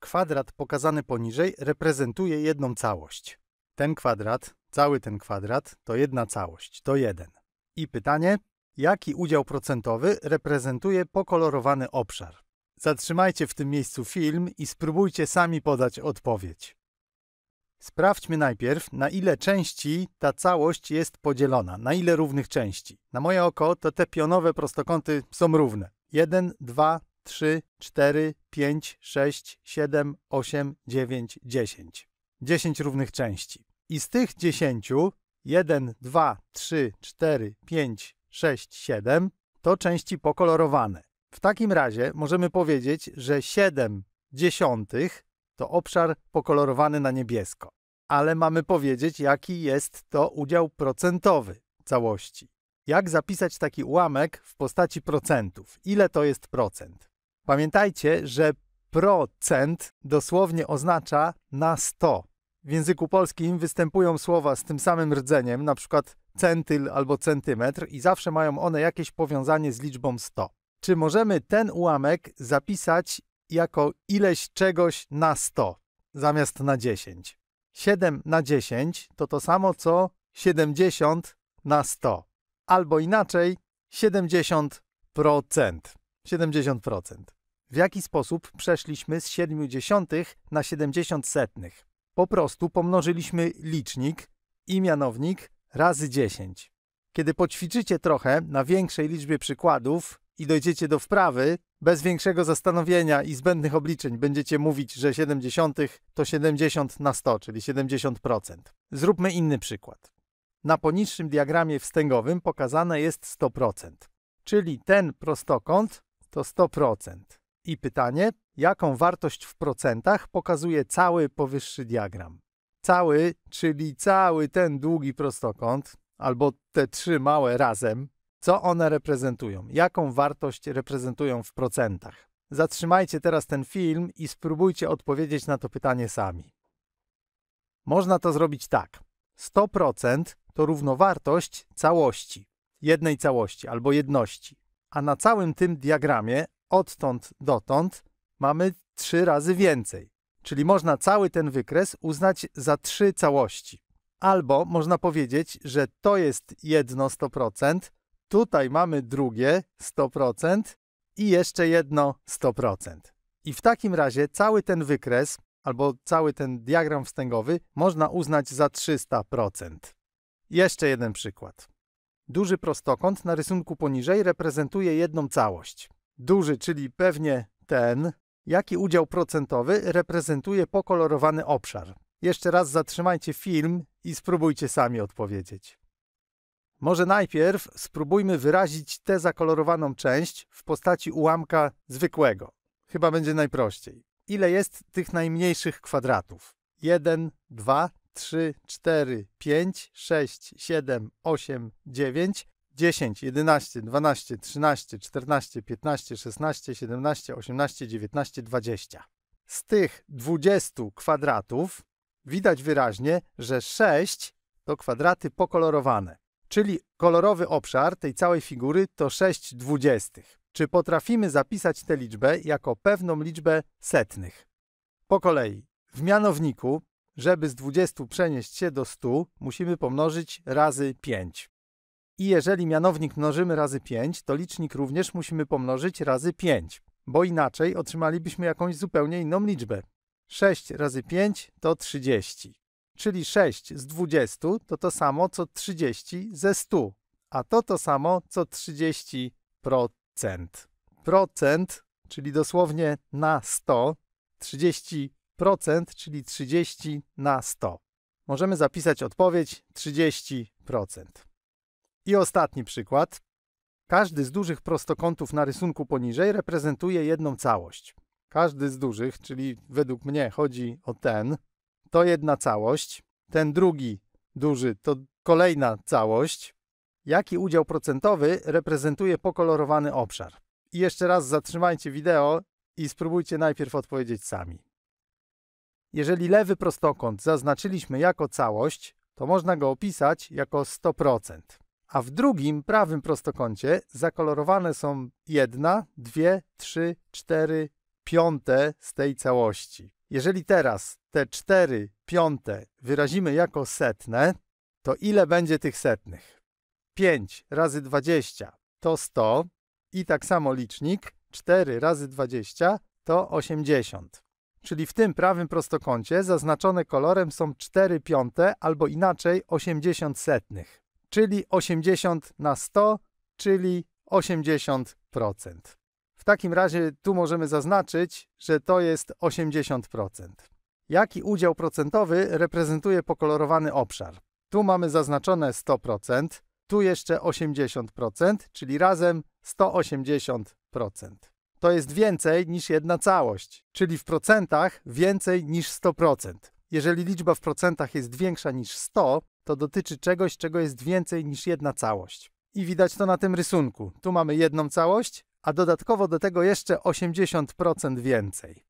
Kwadrat pokazany poniżej reprezentuje jedną całość. Ten kwadrat, cały ten kwadrat to jedna całość, to jeden. I pytanie, jaki udział procentowy reprezentuje pokolorowany obszar? Zatrzymajcie w tym miejscu film i spróbujcie sami podać odpowiedź. Sprawdźmy najpierw, na ile części ta całość jest podzielona, na ile równych części. Na moje oko to te pionowe prostokąty są równe. 1, 2, 3, 4, 5, 6, 7, 8, 9, 10. 10 równych części. I z tych 10 1, 2, 3, 4, 5, 6, 7 to części pokolorowane. W takim razie możemy powiedzieć, że 7 dziesiątych to obszar pokolorowany na niebiesko. Ale mamy powiedzieć, jaki jest to udział procentowy całości. Jak zapisać taki ułamek w postaci procentów? Ile to jest procent? Pamiętajcie, że procent dosłownie oznacza na 100. W języku polskim występują słowa z tym samym rdzeniem, na przykład centyl albo centymetr i zawsze mają one jakieś powiązanie z liczbą 100. Czy możemy ten ułamek zapisać jako ileś czegoś na 100 zamiast na 10? 7 na 10 to to samo co 70 na 100. Albo inaczej 70%. 70% w jaki sposób przeszliśmy z 70 na 70 setnych. Po prostu pomnożyliśmy licznik i mianownik razy 10. Kiedy poćwiczycie trochę na większej liczbie przykładów i dojdziecie do wprawy, bez większego zastanowienia i zbędnych obliczeń będziecie mówić, że 70 to 70 na 100, czyli 70%. Zróbmy inny przykład. Na poniższym diagramie wstęgowym pokazane jest 100%, czyli ten prostokąt to 100%. I pytanie, jaką wartość w procentach pokazuje cały powyższy diagram? Cały, czyli cały ten długi prostokąt, albo te trzy małe razem, co one reprezentują, jaką wartość reprezentują w procentach. Zatrzymajcie teraz ten film i spróbujcie odpowiedzieć na to pytanie sami. Można to zrobić tak. 100% to równowartość całości, jednej całości albo jedności. A na całym tym diagramie odtąd dotąd mamy trzy razy więcej. Czyli można cały ten wykres uznać za trzy całości. Albo można powiedzieć, że to jest jedno 100%, tutaj mamy drugie 100% i jeszcze jedno 100%. I w takim razie cały ten wykres albo cały ten diagram wstęgowy można uznać za 300%. Jeszcze jeden przykład. Duży prostokąt na rysunku poniżej reprezentuje jedną całość duży, czyli pewnie ten, jaki udział procentowy reprezentuje pokolorowany obszar. Jeszcze raz zatrzymajcie film i spróbujcie sami odpowiedzieć. Może najpierw spróbujmy wyrazić tę zakolorowaną część w postaci ułamka zwykłego. Chyba będzie najprościej. Ile jest tych najmniejszych kwadratów? 1, 2, 3, 4, 5, 6, 7, 8, 9, 10, 11, 12, 13, 14, 15, 16, 17, 18, 19, 20. Z tych 20 kwadratów widać wyraźnie, że 6 to kwadraty pokolorowane, czyli kolorowy obszar tej całej figury to 6 dwudziestych. Czy potrafimy zapisać tę liczbę jako pewną liczbę setnych? Po kolei, w mianowniku, żeby z 20 przenieść się do 100, musimy pomnożyć razy 5. I jeżeli mianownik mnożymy razy 5, to licznik również musimy pomnożyć razy 5, bo inaczej otrzymalibyśmy jakąś zupełnie inną liczbę. 6 razy 5 to 30, czyli 6 z 20 to to samo co 30 ze 100, a to to samo co 30%. Procent, czyli dosłownie na 100, 30%, czyli 30 na 100. Możemy zapisać odpowiedź 30%. I ostatni przykład. Każdy z dużych prostokątów na rysunku poniżej reprezentuje jedną całość. Każdy z dużych, czyli według mnie chodzi o ten, to jedna całość, ten drugi duży to kolejna całość. Jaki udział procentowy reprezentuje pokolorowany obszar? I jeszcze raz zatrzymajcie wideo i spróbujcie najpierw odpowiedzieć sami. Jeżeli lewy prostokąt zaznaczyliśmy jako całość, to można go opisać jako 100% a w drugim prawym prostokącie zakolorowane są jedna, dwie, trzy, cztery, piąte z tej całości. Jeżeli teraz te cztery piąte wyrazimy jako setne, to ile będzie tych setnych? 5 razy 20 to 100 i tak samo licznik 4 razy 20 to 80. Czyli w tym prawym prostokącie zaznaczone kolorem są 4 piąte albo inaczej 80 setnych czyli 80 na 100, czyli 80%. W takim razie tu możemy zaznaczyć, że to jest 80%. Jaki udział procentowy reprezentuje pokolorowany obszar? Tu mamy zaznaczone 100%, tu jeszcze 80%, czyli razem 180%. To jest więcej niż jedna całość, czyli w procentach więcej niż 100%. Jeżeli liczba w procentach jest większa niż 100, to dotyczy czegoś, czego jest więcej niż jedna całość. I widać to na tym rysunku. Tu mamy jedną całość, a dodatkowo do tego jeszcze 80% więcej.